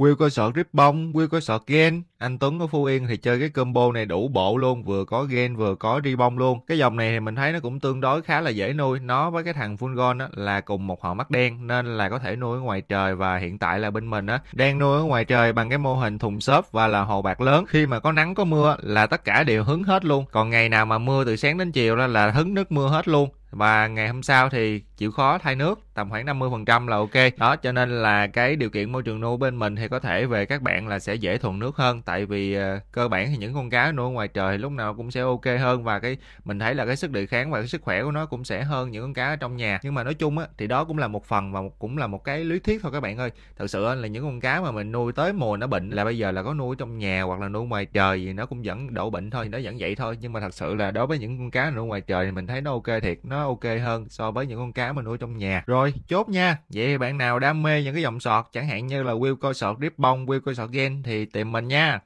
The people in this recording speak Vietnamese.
Will có sợ rip bông, Will có sợ gen. Anh Tuấn ở Phú Yên thì chơi cái combo này đủ bộ luôn, vừa có gen vừa có ri bông luôn. Cái dòng này thì mình thấy nó cũng tương đối khá là dễ nuôi. Nó với cái thằng Fulgon á là cùng một họ mắt đen nên là có thể nuôi ở ngoài trời và hiện tại là bên mình á đang nuôi ở ngoài trời bằng cái mô hình thùng xốp và là hồ bạc lớn. Khi mà có nắng có mưa là tất cả đều hứng hết luôn. Còn ngày nào mà mưa từ sáng đến chiều là hứng nước mưa hết luôn và ngày hôm sau thì chịu khó thay nước tầm khoảng 50% là ok đó cho nên là cái điều kiện môi trường nuôi bên mình thì có thể về các bạn là sẽ dễ thuần nước hơn tại vì uh, cơ bản thì những con cá nuôi ngoài trời lúc nào cũng sẽ ok hơn và cái mình thấy là cái sức đề kháng và cái sức khỏe của nó cũng sẽ hơn những con cá ở trong nhà nhưng mà nói chung á thì đó cũng là một phần và cũng là một cái lý thuyết thôi các bạn ơi thật sự là những con cá mà mình nuôi tới mùa nó bệnh là bây giờ là có nuôi trong nhà hoặc là nuôi ngoài trời gì nó cũng vẫn đổ bệnh thôi nó vẫn vậy thôi nhưng mà thật sự là đối với những con cá nuôi ngoài trời thì mình thấy nó ok thiệt nó ok hơn so với những con cá mà nuôi trong nhà rồi rồi, chốt nha. Vậy bạn nào đam mê những cái dòng sọt, chẳng hạn như là Will coi sọt Ribbon, Will coi sọt Gen thì tìm mình nha.